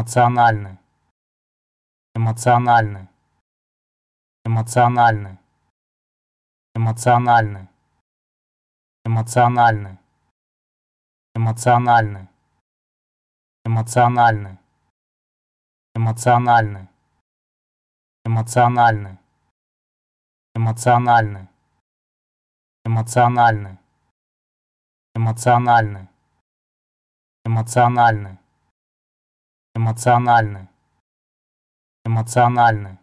эмоциональны эмоциональны эмоциональны эмоциональны эмоциональны эмоциональны эмоциональны эмоциональны эмоциональны эмоциональны эмоциональны эмоциональны эмоциональны эмоциональны эмоциональны